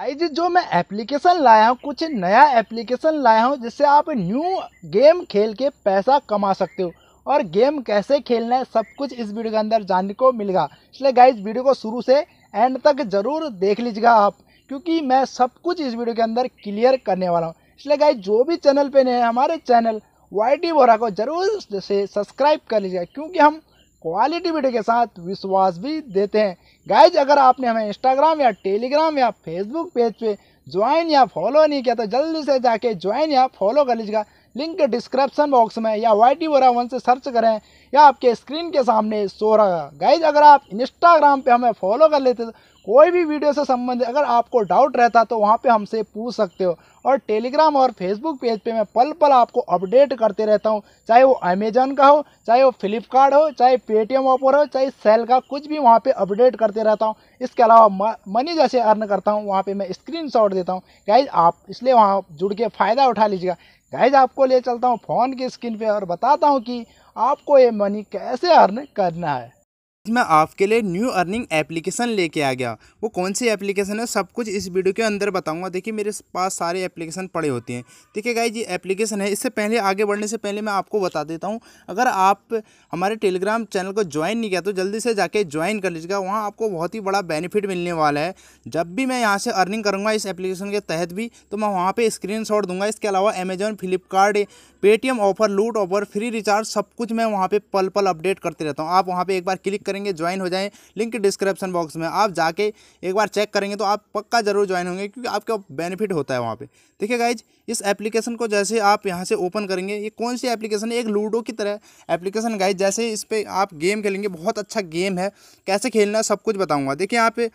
आई जी जो मैं एप्लीकेशन लाया हूँ कुछ नया एप्लीकेशन लाया हूँ जिससे आप न्यू गेम खेल के पैसा कमा सकते हो और गेम कैसे खेलना है सब कुछ इस वीडियो के अंदर जानने को मिलेगा इसलिए गाइज वीडियो को शुरू से एंड तक ज़रूर देख लीजिएगा आप क्योंकि मैं सब कुछ इस वीडियो के अंदर क्लियर करने वाला हूँ इसलिए गाइज जो भी चैनल पर नए हमारे चैनल वाई टी को ज़रूर से सब्सक्राइब कर लीजिएगा क्योंकि हम क्वालिटी वीडियो के साथ विश्वास भी देते हैं गाइज अगर आपने हमें इंस्टाग्राम या टेलीग्राम या फेसबुक पेज पे ज्वाइन या फॉलो नहीं किया तो जल्दी से जाके ज्वाइन या फॉलो कर लीजिएगा लिंक डिस्क्रिप्शन बॉक्स में या वाई टी वोरा वन से सर्च करें या आपके स्क्रीन के सामने सो रहा गाइज अगर आप इंस्टाग्राम पे हमें फॉलो कर लेते तो कोई भी वीडियो से संबंधित अगर आपको डाउट रहता तो वहाँ पे हमसे पूछ सकते हो और टेलीग्राम और फेसबुक पेज पे मैं पल पल आपको अपडेट करते रहता हूँ चाहे वो अमेजन का हो चाहे वो फ्लिपकार्ट हो चाहे पेटीएम ऑफर हो चाहे सेल का कुछ भी वहाँ पे अपडेट करते रहता हूँ इसके अलावा मनी जैसे अर्न करता हूँ वहाँ पर मैं स्क्रीन देता हूँ गाइज आप इसलिए वहाँ जुड़ के फ़ायदा उठा लीजिएगा गाइज आपको ले चलता हूँ फ़ोन की स्क्रीन पर और बताता हूँ कि आपको ये मनी कैसे अर्न करना है मैं आपके लिए न्यू अर्निंग एप्लीकेशन लेके आ गया वो कौन सी एप्लीकेशन है सब कुछ इस वीडियो के अंदर बताऊंगा देखिए मेरे पास सारे एप्लीकेशन पड़े होते हैं ठीक है गाई जी एप्लीकेशन है इससे पहले आगे बढ़ने से पहले मैं आपको बता देता हूँ अगर आप हमारे टेलीग्राम चैनल को ज्वाइन नहीं किया तो जल्दी से जाके ज्वाइन कर लीजिएगा वहाँ आपको बहुत ही बड़ा बेनिफिट मिलने वाला है जब भी मैं यहाँ से अर्निंग करूँगा इस एप्लीकेशन के तहत भी तो मैं वहाँ पर स्क्रीन दूंगा इसके अलावा अमेजॉन फ्लिपकार्ट पेटीएम ऑफर लूट ऑफर फ्री रिचार्ज सब कुछ मैं वहाँ पर पल पल अपडेट करते रहता हूँ आप वहाँ पर एक बार क्लिक करें करेंगे ज्वाइन हो जाएँ लिंक डिस्क्रिप्शन बॉक्स में आप जाके एक बार चेक करेंगे तो आप पक्का जरूर ज्वाइन होंगे क्योंकि आपका बेनिफिट होता है वहाँ पर देखिए गाइज इस एप्लीकेशन को जैसे आप यहाँ से ओपन करेंगे ये कौन सी एप्लीकेशन है एक लूडो की तरह एप्लीकेशन गाइज जैसे इस पर आप गेम खेलेंगे बहुत अच्छा गेम है कैसे खेलना सब कुछ बताऊँगा देखिए यहाँ पे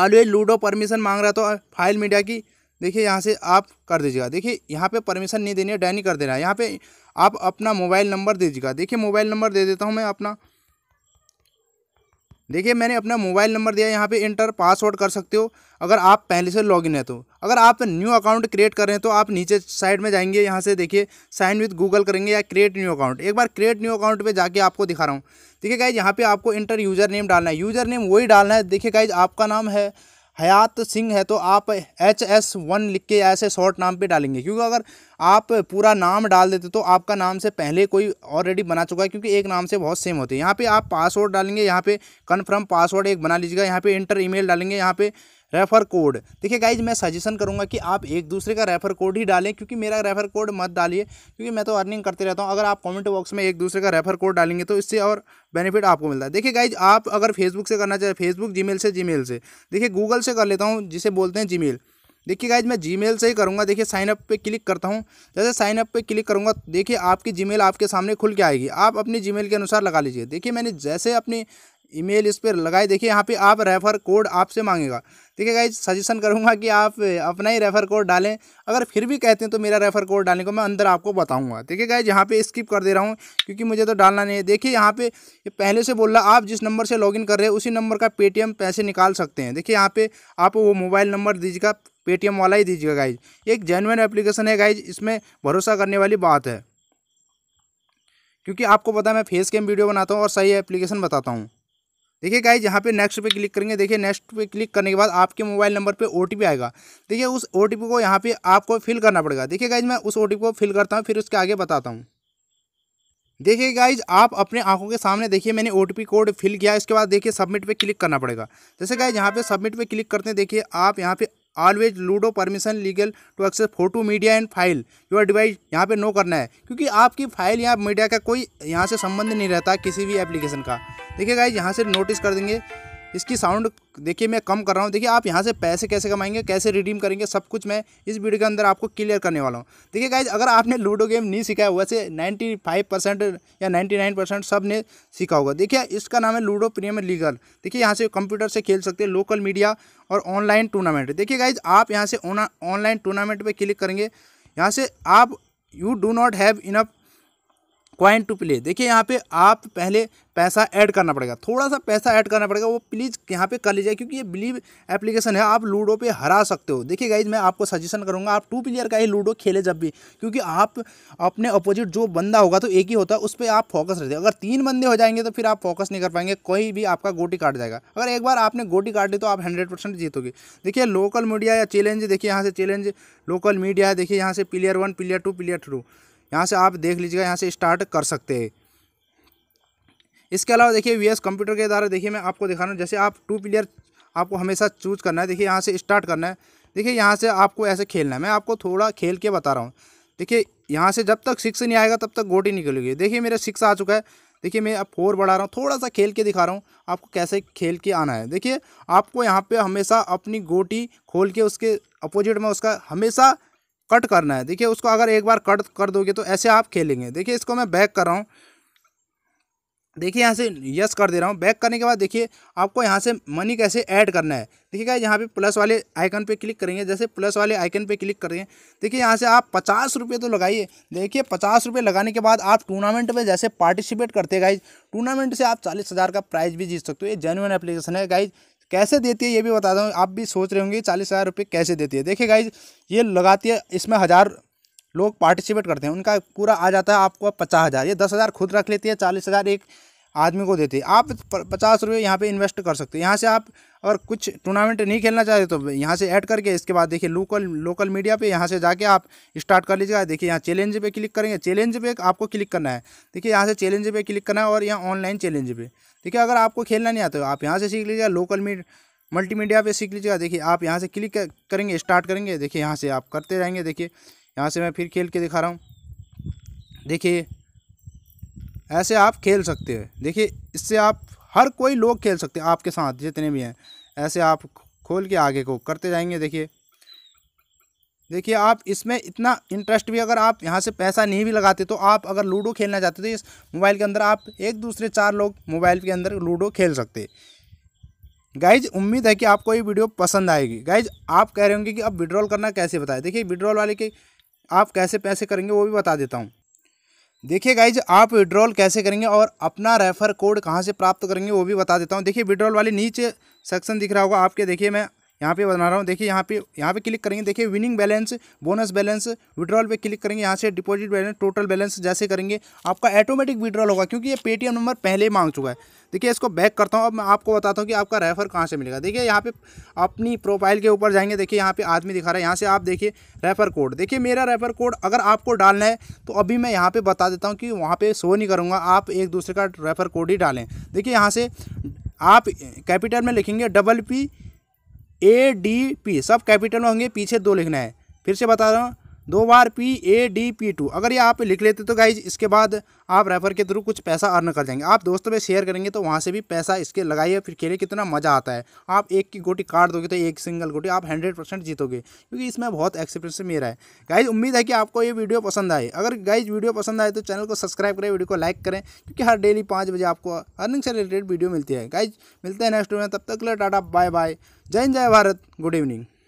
ऑलवेज लूडो परमिशन मांग रहा तो फाइल मीडिया की देखिए यहाँ से आप कर दीजिएगा देखिए यहाँ पे परमिशन नहीं देनी है डैनी कर देना है यहाँ पे आप अपना मोबाइल नंबर दीजिएगा देखिए मोबाइल नंबर दे देता हूँ मैं अपना देखिए मैंने अपना मोबाइल नंबर दिया यहाँ पे इंटर पासवर्ड कर सकते हो अगर आप पहले से लॉगिन है तो अगर आप न्यू अकाउंट क्रिएट कर रहे हैं तो आप नीचे साइड में जाएंगे यहाँ से देखिए साइन विद गूगल करेंगे या क्रिएट न्यू अकाउंट एक बार क्रिएट न्यू अकाउंट पे जाके आपको दिखा रहा हूँ देखिए गाइज यहाँ पे आपको इंटर यूज़र नेम डालना है यूज़र नेम वही डालना है देखिए गाइज आपका नाम है हयात सिंह है तो आप एच एस वन लिख के ऐसे शॉर्ट नाम पे डालेंगे क्योंकि अगर आप पूरा नाम डाल देते तो आपका नाम से पहले कोई ऑलरेडी बना चुका है क्योंकि एक नाम से बहुत सेम होते हैं यहाँ पे आप पासवर्ड डालेंगे यहाँ पे कन्फर्म पासवर्ड एक बना लीजिएगा यहाँ पे इंटर ईमेल डालेंगे यहाँ पे रेफ़र कोड देखिए गाइज मैं सजेशन करूँगा कि आप एक दूसरे का रेफ़र कोड ही डालें क्योंकि मेरा रेफ़र कोड मत डालिए क्योंकि मैं तो अर्निंग करते रहता हूँ अगर आप कमेंट बॉक्स में एक दूसरे का रेफ़र कोड डालेंगे तो इससे और बेनिफिट आपको मिलता है देखिए गाइज आप अगर फेसबुक से करना चाहें फेसबुक जी से जी से देखिए गूगल से कर लेता हूँ जिसे बोलते हैं जी देखिए गाइज मैं जी से ही करूँगा देखिए साइन अप पे क्लिक करता हूँ जैसे साइन अप पे क्लिक करूँगा देखिए आपकी जी आपके सामने खुल के आएगी आप अपनी जी के अनुसार लगा लीजिए देखिए मैंने जैसे अपनी ईमेल इस पर लगाए देखिए यहाँ पे आप रेफ़र कोड आपसे मांगेगा ठीक है गाइज सजेशन करूँगा कि आप अपना ही रेफ़र कोड डालें अगर फिर भी कहते हैं तो मेरा रेफ़र कोड डालने को मैं अंदर आपको बताऊँगा ठीक है गाइज यहाँ पे स्किप कर दे रहा हूँ क्योंकि मुझे तो डालना नहीं है देखिए यहाँ पे पहले से बोल रहा आप जिस नंबर से लॉगिन कर रहे हैं उसी नंबर का पेटीएम पैसे निकाल सकते हैं देखिए यहाँ पे आप वो मोबाइल नंबर दीजिएगा पेटीएम वाला ही दीजिएगा गाइज एक जेनुअन एप्लीकेशन है गाइज इसमें भरोसा करने वाली बात है क्योंकि आपको पता है मैं फेस कैम वीडियो बनाता हूँ और सही एप्लीकेशन बताता हूँ देखिए गाइज यहाँ पे नेक्स्ट पे क्लिक करेंगे देखिए नेक्स्ट पे क्लिक करने के बाद आपके मोबाइल नंबर पे ओ आएगा देखिए उस ओ को यहाँ पे आपको फिल करना पड़ेगा देखिए गाइज मैं उस ओ को फिल करता हूँ फिर उसके आगे बताता हूँ देखिए गाइज आप अपने आंखों के सामने देखिए मैंने ओ कोड फिल किया इसके बाद देखिए सबमिट पर क्लिक करना पड़ेगा जैसे गाइज यहाँ पे सबमिट पर क्लिक करते हैं देखिए आप यहाँ पे always ludo permission legal to access photo media and file your device यहाँ पे नो करना है क्योंकि आपकी फाइल या मीडिया का कोई यहाँ से संबंध नहीं रहता किसी भी एप्लीकेशन का देखिए गाइज यहाँ से नोटिस कर देंगे इसकी साउंड देखिए मैं कम कर रहा हूँ देखिए आप यहाँ से पैसे कैसे कमाएंगे कैसे रिडीम करेंगे सब कुछ मैं इस वीडियो के अंदर आपको क्लियर करने वाला हूँ देखिए गाइज अगर आपने लूडो गेम नहीं सीखा है वैसे 95 परसेंट या 99 परसेंट सब ने सीखा होगा देखिए इसका नाम है लूडो प्रीमियर लीगल देखिए यहाँ से कंप्यूटर से खेल सकते हैं लोकल मीडिया और ऑनलाइन टूर्नामेंट देखिए गाइज आप यहाँ से ऑनलाइन टूर्नामेंट पर क्लिक करेंगे यहाँ से आप you do not have enough coin to play देखिए यहाँ पे आप पहले पैसा ऐड करना पड़ेगा थोड़ा सा पैसा ऐड करना पड़ेगा वो प्लीज़ यहाँ पे कर लीजिए क्योंकि ये बिलीव एप्लीकेशन है आप लूडो पे हरा सकते हो देखिए गाइज मैं आपको सजेशन करूँगा आप टू प्लेयर का ही लूडो खेले जब भी क्योंकि आप अपने अपोजिट जो बंदा होगा तो एक ही होता है उस पर आप फोकस रहते अगर तीन बंदे हो जाएंगे तो फिर आप फोकस नहीं कर पाएंगे कोई भी आपका गोटी काट जाएगा अगर एक बार आपने गोटी काट ली तो आप हंड्रेड जीतोगे देखिए लोकल मीडिया या चैलेंज देखिए यहाँ से चैलेंज लोकल मीडिया देखिए यहाँ से player one player two player three यहाँ से आप देख लीजिएगा यहाँ से स्टार्ट कर सकते हैं इसके अलावा देखिए वी कंप्यूटर के द्वारा देखिए मैं आपको दिखा रहा हूँ जैसे आप टू प्लेयर आपको हमेशा चूज करना है देखिए यहाँ से स्टार्ट करना है देखिए यहाँ से आपको ऐसे खेलना है मैं आपको थोड़ा खेल के बता रहा हूँ देखिए यहाँ से जब तक सिक्स नहीं आएगा तब तक गोटी निकलेगी देखिए मेरा सिक्स आ चुका है देखिए मैं अब फोर बढ़ा रहा हूँ थोड़ा सा खेल के दिखा रहा हूँ आपको कैसे खेल के आना है देखिए आपको यहाँ पे हमेशा अपनी गोटी खोल के उसके अपोजिट में उसका हमेशा कट करना है देखिए उसको अगर एक बार कट कर दोगे तो ऐसे आप खेलेंगे देखिए इसको मैं बैक कर रहा हूँ देखिए यहाँ से यस कर दे रहा हूँ बैक करने के बाद देखिए आपको यहाँ से मनी कैसे ऐड करना है देखिए क्या यहाँ पे प्लस वाले आइकन पे क्लिक करेंगे जैसे प्लस वाले आइकन पे क्लिक करेंगे देखिए यहाँ से आप पचास रुपये तो लगाइए देखिए पचास रुपये लगाने के बाद आप टूर्नामेंट में जैसे पार्टिसिपेट करते गाइज टूर्नामेंट से आप चालीस हज़ार का प्राइज़ भी जीत सकते हो ये जेनुअन एप्लीकेशन है गाइज कैसे देती है ये भी बता दूँ आप भी सोच रहे होंगे चालीस हज़ार रुपये कैसे देती है देखिए गाइज ये लगाती है इसमें हज़ार लोग पार्टिसिपेट करते हैं उनका पूरा आ जाता है आपको पचास हज़ार ये दस हज़ार खुद रख लेती है चालीस हज़ार एक आदमी को देते आप पचास रुपये यहाँ पे इन्वेस्ट कर सकते यहाँ से आप अगर कुछ टूर्नामेंट नहीं खेलना चाहते तो यहाँ से ऐड करके इसके बाद देखिए लोकल लोकल मीडिया पे यहाँ से जाके आप स्टार्ट कर लीजिएगा देखिए यहाँ चैलेंज पे क्लिक करेंगे चैलेंज पे आपको क्लिक करना है देखिए यहाँ से चैलेंज पे क्लिक करना है और यहाँ ऑनलाइन चैलेंज पे देखिए अगर आपको खेलना नहीं आता तो आप यहाँ से सीख लीजिएगा लोकल मीड मीडिया पर सीख लीजिएगा देखिए आप यहाँ से क्लिक करेंगे स्टार्ट करेंगे देखिए यहाँ से आप करते रहेंगे देखिए यहाँ से मैं फिर खेल के दिखा रहा हूँ देखिए ऐसे आप खेल सकते हो देखिए इससे आप हर कोई लोग खेल सकते हैं आपके साथ जितने भी हैं ऐसे आप खोल के आगे को करते जाएंगे देखिए देखिए आप इसमें इतना इंटरेस्ट भी अगर आप यहाँ से पैसा नहीं भी लगाते तो आप अगर लूडो खेलना चाहते तो इस मोबाइल के अंदर आप एक दूसरे चार लोग मोबाइल के अंदर लूडो खेल सकते गाइज उम्मीद है कि आपको ये वीडियो पसंद आएगी गाइज आप कह रहे होंगे कि अब विड्रॉल करना कैसे बताएं देखिए विड्रॉल वाले के आप कैसे पैसे करेंगे वो भी बता देता हूँ देखिए गाइज आप विड्रॉल कैसे करेंगे और अपना रेफ़र कोड कहाँ से प्राप्त करेंगे वो भी बता देता हूँ देखिए विड्रॉल वाले नीचे सेक्शन दिख रहा होगा आपके देखिए मैं यहाँ पे बना रहा हूँ देखिए यहाँ पे यहाँ पे क्लिक करेंगे देखिए winning balance bonus balance withdrawal पे क्लिक करेंगे यहाँ से डिपॉजिट बैलेंस टोटल बैलेंस जैसे करेंगे आपका ऑटोमेटिक विड्रॉल होगा क्योंकि ये पेटीएम नंबर पहले मांग चुका है देखिए इसको बैक करता हूँ अब मैं आपको बताता हूँ कि आपका रेफर कहाँ से मिलेगा देखिए यहाँ पे अपनी प्रोफाइल के ऊपर जाएंगे देखिए यहाँ पे आदमी दिखा रहा है यहाँ से आप देखिए रेफर कोड देखिए मेरा रेफर कोड अगर आपको डालना है तो अभी मैं यहाँ पे बता देता हूँ कि वहाँ पे शो नहीं करूँगा आप एक दूसरे का रेफर कोड ही डालें देखिए यहाँ से आप कैपिटल में लिखेंगे double P A D P सब कैपिटल में होंगे पीछे दो लिखना है फिर से बता रहा हूँ दो बार P A D P two अगर ये आप लिख लेते तो गाइज इसके बाद आप रेफर के थ्रू कुछ पैसा अर्न कर जाएंगे आप दोस्तों में शेयर करेंगे तो वहाँ से भी पैसा इसके लगाइए फिर खेलिए कितना मज़ा आता है आप एक की गोटी काट दोगे तो एक सिंगल गोटी आप हंड्रेड परसेंट जीतोगे क्योंकि इसमें बहुत एक्सपीरियंस मेरा है गाइज उम्मीद है कि आपको ये वीडियो पसंद आए अगर गाइज वीडियो पसंद आए तो चैनल को सब्सक्राइब करें वीडियो को लाइक करें क्योंकि हर डेली पाँच बजे आपको अर्निंग से रिलेटेड वीडियो मिलती है गाइज मिलते हैं नेक्स्ट वीडियो में तब तक ले टाटा बाय बाय जय जय भारत गुड इवनिंग